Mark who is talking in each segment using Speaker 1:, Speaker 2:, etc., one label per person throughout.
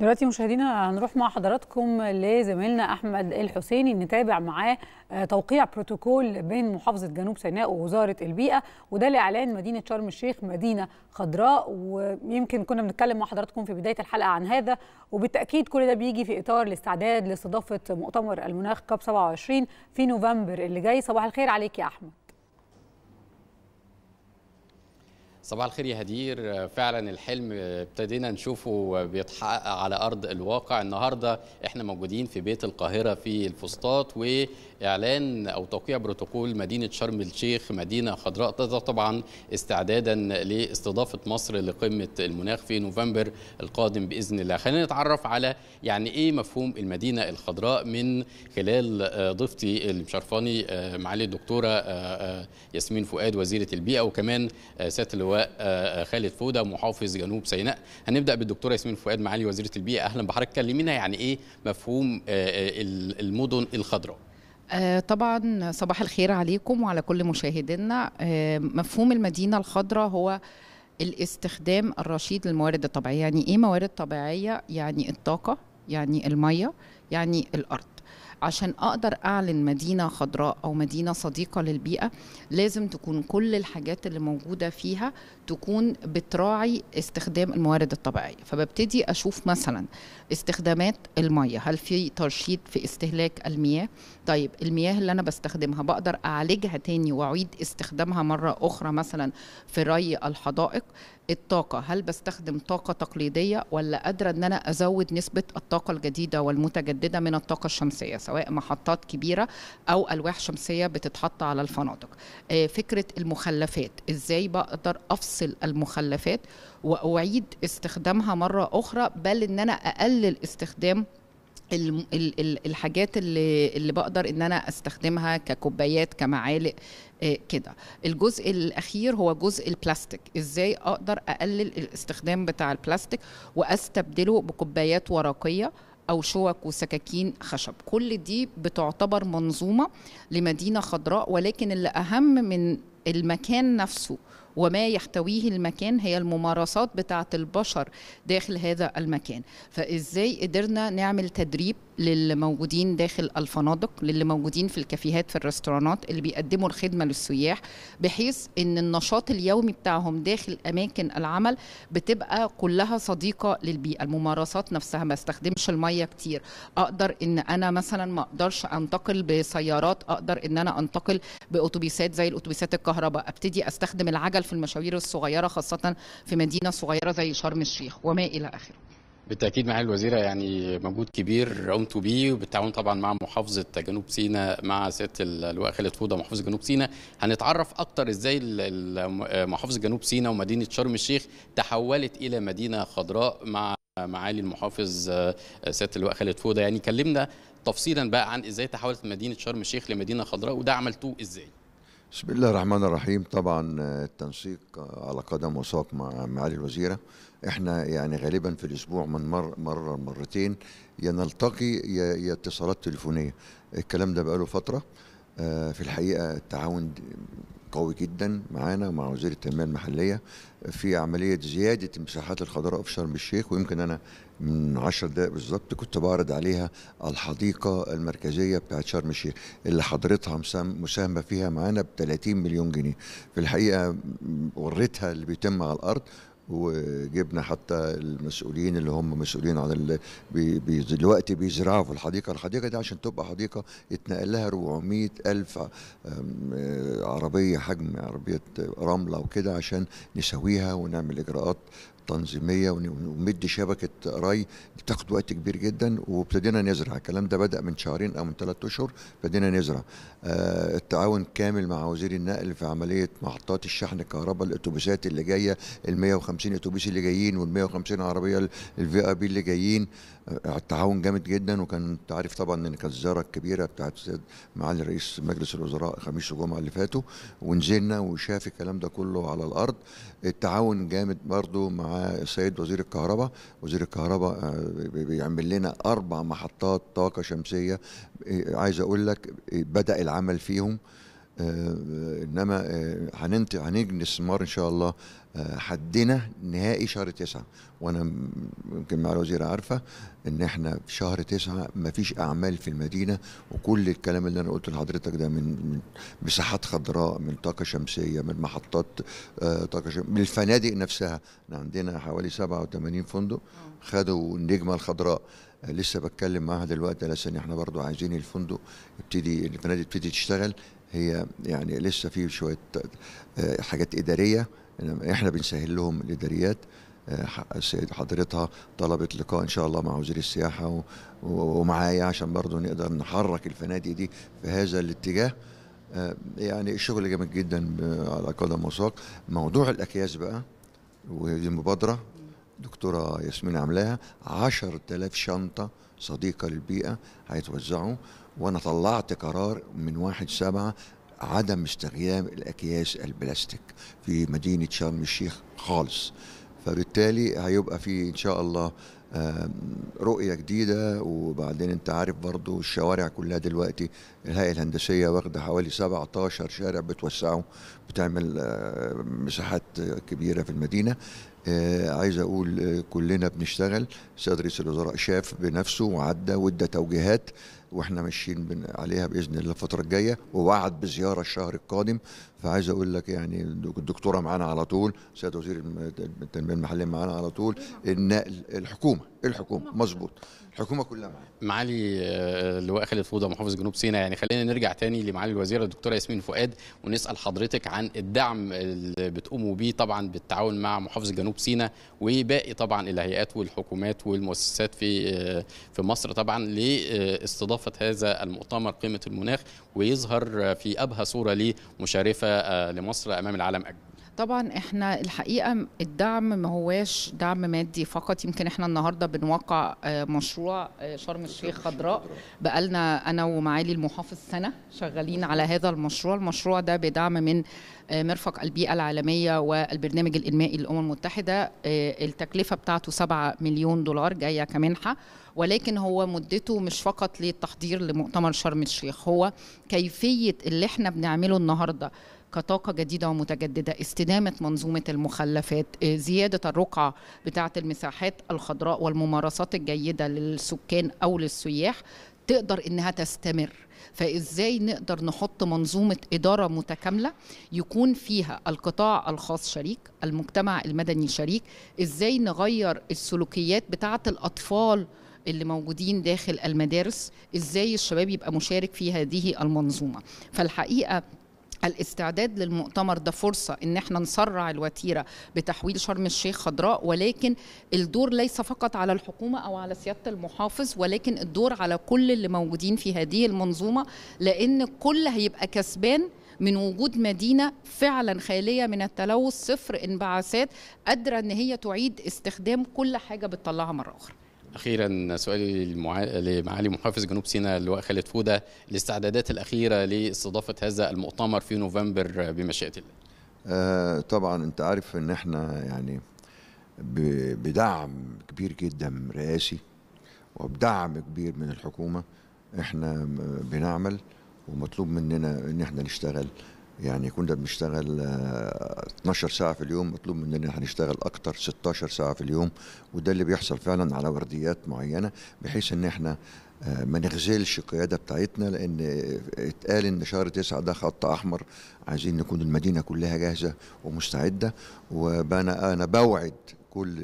Speaker 1: دلوقتي مشاهدينا هنروح مع حضراتكم لزميلنا احمد الحسيني نتابع معاه آه، توقيع بروتوكول بين محافظه جنوب سيناء ووزاره البيئه وده لاعلان مدينه شرم الشيخ مدينه خضراء ويمكن كنا بنتكلم مع حضراتكم في بدايه الحلقه عن هذا وبالتاكيد كل ده بيجي في اطار الاستعداد لاستضافه مؤتمر المناخ كاب 27 في نوفمبر اللي جاي صباح الخير عليك يا احمد
Speaker 2: صباح الخير يا هدير آه، فعلا الحلم آه، ابتدينا نشوفه بيتحقق على ارض الواقع النهارده احنا موجودين في بيت القاهره في الفسطاط إعلان أو توقيع بروتوكول مدينة شرم الشيخ مدينة خضراء طبعا استعدادا لاستضافة مصر لقمة المناخ في نوفمبر القادم بإذن الله خلينا نتعرف على يعني إيه مفهوم المدينة الخضراء من خلال آه، ضيفتي المشرفاني آه، معالي الدكتورة آه، ياسمين فؤاد وزيرة البيئة وكمان سيادة اللواء خالد فودة محافظ جنوب سيناء هنبدأ بالدكتورة ياسمين فؤاد معالي وزيرة البيئة أهلا بحضرتك كلمينا يعني إيه مفهوم المدن الخضراء
Speaker 1: آه، طبعا صباح الخير عليكم وعلى كل مشاهدينا آه، مفهوم المدينة الخضراء هو الاستخدام الرشيد للموارد الطبيعية يعني ايه موارد طبيعية يعني الطاقة يعني المية يعني الأرض عشان اقدر اعلن مدينه خضراء او مدينه صديقه للبيئه لازم تكون كل الحاجات اللي موجوده فيها تكون بتراعي استخدام الموارد الطبيعيه فببتدي اشوف مثلا استخدامات الميه هل في ترشيد في استهلاك المياه طيب المياه اللي انا بستخدمها بقدر اعالجها تاني واعيد استخدامها مره اخرى مثلا في ري الحدائق الطاقة هل بستخدم طاقة تقليدية ولا قادرة أن أنا أزود نسبة الطاقة الجديدة والمتجددة من الطاقة الشمسية سواء محطات كبيرة أو ألواح شمسية بتتحط على الفنادق آه، فكرة المخلفات إزاي بقدر أفصل المخلفات وأعيد استخدامها مرة أخرى بل أن أنا أقلل استخدام الحاجات اللي اللي بقدر ان انا استخدمها ككوبايات كمعالق آه، كده الجزء الاخير هو جزء البلاستيك ازاي اقدر اقلل الاستخدام بتاع البلاستيك واستبدله بكوبايات ورقيه او شوك وسكاكين خشب كل دي بتعتبر منظومه لمدينه خضراء ولكن اللي اهم من المكان نفسه وما يحتويه المكان هي الممارسات بتاعت البشر داخل هذا المكان فإزاي قدرنا نعمل تدريب للي موجودين داخل الفنادق للي موجودين في الكافيهات في الريستورانات اللي بيقدموا الخدمه للسياح بحيث ان النشاط اليومي بتاعهم داخل اماكن العمل بتبقى كلها صديقه للبيئه الممارسات نفسها ما استخدمش الميه كتير اقدر ان انا مثلا ما اقدرش انتقل بسيارات اقدر ان انا انتقل باتوبيسات زي الاتوبيسات الكهرباء ابتدي استخدم العجل في المشاوير الصغيره خاصه في مدينه صغيره زي شرم الشيخ وما الى اخره
Speaker 2: بالتاكيد معالي الوزيره يعني مجهود كبير قمتوا بيه وبالتعاون طبعا مع محافظه جنوب سيناء مع سياده اللواء خالد فوضى محافظه جنوب سيناء هنتعرف اكتر ازاي محافظه جنوب سيناء ومدينه شرم الشيخ تحولت الى مدينه خضراء مع معالي المحافظ آه، سياده اللواء خالد فوضى يعني كلمنا تفصيلا بقى عن ازاي تحولت مدينه شرم الشيخ لمدينه خضراء وده عملتوه ازاي
Speaker 3: بسم الله الرحمن الرحيم طبعا آه، التنسيق آه، على قدم وساق مع معالي الوزيرة احنا يعني غالبا في الاسبوع من مر مرة مرتين يا نلتقي يا اتصالات تليفونية الكلام ده بقاله فترة آه، في الحقيقة التعاون قوي جدا معانا مع وزير التنميه المحليه في عمليه زياده المساحات الخضراء في شرم الشيخ ويمكن انا من 10 دقائق بالظبط كنت بعرض عليها الحديقه المركزيه بتاعت شرم الشيخ اللي حضرتها مساهمه فيها معانا ب 30 مليون جنيه في الحقيقه وريتها اللي بيتم على الارض وجبنا حتى المسؤولين اللي هم مسؤولين عن ال... بي... بي... دلوقتي بيزرعوا في الحديقه، الحديقه دي عشان تبقى حديقه اتنقل لها 400 الف آه، عربيه حجم عربيه رمله وكده عشان نسويها ونعمل اجراءات تنظيميه ومد شبكه ري بتاخد وقت كبير جدا وابتدينا نزرع الكلام ده بدا من شهرين او من ثلاث اشهر ابتدينا نزرع آه، التعاون كامل مع وزير النقل في عمليه محطات الشحن الكهرباء الاتوبيسات اللي جايه ال 150 اتوبيس اللي جايين وال 150 عربيه الفي اي بي اللي جايين التعاون جامد جدا وكان انت عارف طبعا ان كانت الزياره الكبيره بتاعت السيد معالي رئيس مجلس الوزراء خميس وجمعه اللي فاتوا ونزلنا وشاف الكلام ده كله على الارض التعاون جامد برضو مع السيد وزير الكهرباء وزير الكهرباء آه، بيعمل لنا اربع محطات طاقه شمسيه إيه، عايز اقول لك إيه، بدا العمل فيهم آه، انما آه، هننت هنجلس ان شاء الله آه، حدنا نهائي شهر تسعة وانا يمكن مع الوزير عارفة ان احنا في شهر تسعة مفيش اعمال في المدينة وكل الكلام اللي انا قلته لحضرتك ده من مساحات خضراء من طاقة شمسية من محطات طاقة شمسية من الفنادق نفسها احنا عندنا حوالي 87 فندق خدوا النجمة الخضراء لسه بتكلم معاها دلوقتي على ان احنا برضو عايزين الفندق يبتدي الفنادق تبتدي تشتغل هي يعني لسه في شويه آه، حاجات اداريه احنا بنسهل لهم الاداريات آه، السيد حضرتها طلبت لقاء ان شاء الله مع وزير السياحه ومعايا عشان برضه نقدر نحرك الفنادق دي في هذا الاتجاه آه، يعني الشغل جامد جدا على قدم وساق موضوع الاكياس بقى ودي مبادره دكتوره ياسمين عاملاها 10000 شنطه صديقه للبيئه هيتوزعوا وانا طلعت قرار من واحد سبعة عدم استخدام الاكياس البلاستيك في مدينه شرم الشيخ خالص فبالتالي هيبقى في ان شاء الله رؤيه جديده وبعدين انت عارف برضو الشوارع كلها دلوقتي الهيئه الهندسيه واخده حوالي 17 شارع بتوسعه بتعمل مساحات كبيره في المدينه آه، عايز اقول آه، كلنا بنشتغل سيد رئيس الوزراء شاف بنفسه وعدى وادى توجيهات واحنا ماشيين عليها باذن الله الفتره الجايه ووعد بزياره الشهر القادم فعايز اقول لك يعني الدكتوره معانا على طول سيد وزير التنميه المحليه معانا على طول النقل الحكومه الحكومه مظبوط الحكومه كلها معانا معالي اللواء آه، خالد فوضى محافظ جنوب سيناء يعني خلينا
Speaker 2: نرجع تاني لمعالي الوزيره الدكتوره ياسمين فؤاد ونسال حضرتك عن الدعم اللي بتقوموا بيه طبعا بالتعاون مع محافظ جنوب سيناء وباقي طبعا الهيئات والحكومات والمؤسسات في آه، في مصر طبعا لاستضافه هذا المؤتمر قيمه المناخ ويظهر في ابهى صوره ليه مشارفه آه، لمصر امام العالم اجمع
Speaker 1: طبعا احنا الحقيقه الدعم ما هواش دعم مادي فقط يمكن احنا النهارده بنوقع آه، مشروع آه، شرم الشيخ خضراء بقالنا انا ومعالي المحافظ سنه شغالين على هذا المشروع المشروع ده بدعم من مرفق البيئه العالميه والبرنامج الانمائي للامم المتحده التكلفه بتاعته 7 مليون دولار جايه كمنحه ولكن هو مدته مش فقط للتحضير لمؤتمر شرم الشيخ هو كيفيه اللي احنا بنعمله النهارده كطاقه جديده ومتجدده استدامه منظومه المخلفات آه، زياده الرقعه بتاعه المساحات الخضراء والممارسات الجيده للسكان او للسياح تقدر انها تستمر فازاي نقدر نحط منظومه اداره متكامله يكون فيها القطاع الخاص شريك المجتمع المدني شريك ازاي نغير السلوكيات بتاعه الاطفال اللي موجودين داخل المدارس ازاي الشباب يبقى مشارك في هذه المنظومه فالحقيقه الاستعداد للمؤتمر ده فرصة ان احنا نسرع الوتيرة بتحويل شرم الشيخ خضراء ولكن الدور ليس فقط على الحكومة او على سيادة المحافظ ولكن الدور على كل اللي موجودين في هذه المنظومة لان كل هيبقى كسبان من وجود مدينه فعلا خاليه من التلوث صفر انبعاثات قادره ان هي تعيد استخدام كل حاجه بتطلعها مره اخرى
Speaker 2: اخيرا سؤالي للمع... لمعالي محافظ جنوب سيناء اللواء خالد فوده الاستعدادات الاخيره لاستضافه هذا المؤتمر في نوفمبر بمشيئه الله.
Speaker 3: آه طبعا انت عارف ان احنا يعني ب... بدعم كبير جدا رئاسي وبدعم كبير من الحكومه احنا بنعمل ومطلوب مننا ان احنا نشتغل يعني كنا بنشتغل 12 آه، ساعة في اليوم مطلوب مننا هنشتغل أكتر 16 ساعة في اليوم وده اللي بيحصل فعلا على ورديات معينة بحيث إن إحنا آه، ما نغزلش القيادة بتاعتنا لأن اتقال إن شهر تسعة ده خط أحمر عايزين نكون المدينة كلها جاهزة ومستعدة وأنا أنا بوعد كل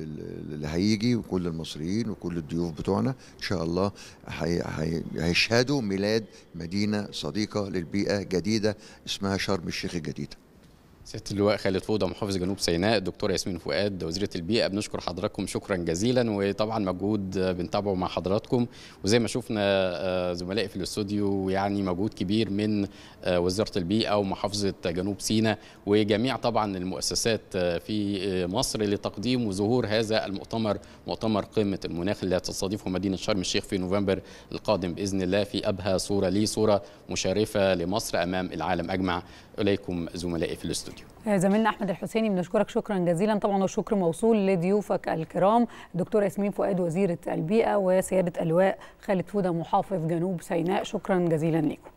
Speaker 3: اللي هيجي وكل المصريين وكل الضيوف بتوعنا ان شاء الله هيشهدوا ميلاد مدينه صديقه للبيئه جديده اسمها شرم الشيخ الجديده سياده اللواء خالد فوضى محافظ جنوب
Speaker 2: سيناء الدكتوره ياسمين فؤاد وزيره البيئه بنشكر حضراتكم شكرا جزيلا وطبعا مجهود بنتابعه مع حضراتكم وزي ما شفنا آه، زملائي في الاستوديو يعني مجهود كبير من آه، وزاره البيئه ومحافظه جنوب سيناء وجميع طبعا المؤسسات آه، في مصر لتقديم وظهور هذا المؤتمر مؤتمر قمه المناخ اللي هتستضيفه مدينه شرم الشيخ في نوفمبر القادم باذن الله في ابهى صوره ليه صوره مشرفه لمصر امام العالم اجمع اليكم زملائي في الاستوديو الاستوديو
Speaker 1: آه، زميلنا احمد الحسيني بنشكرك شكرا جزيلا طبعا والشكر موصول لضيوفك الكرام دكتور ياسمين فؤاد وزيره البيئه وسياده اللواء خالد فوده محافظ جنوب سيناء شكرا جزيلا لكم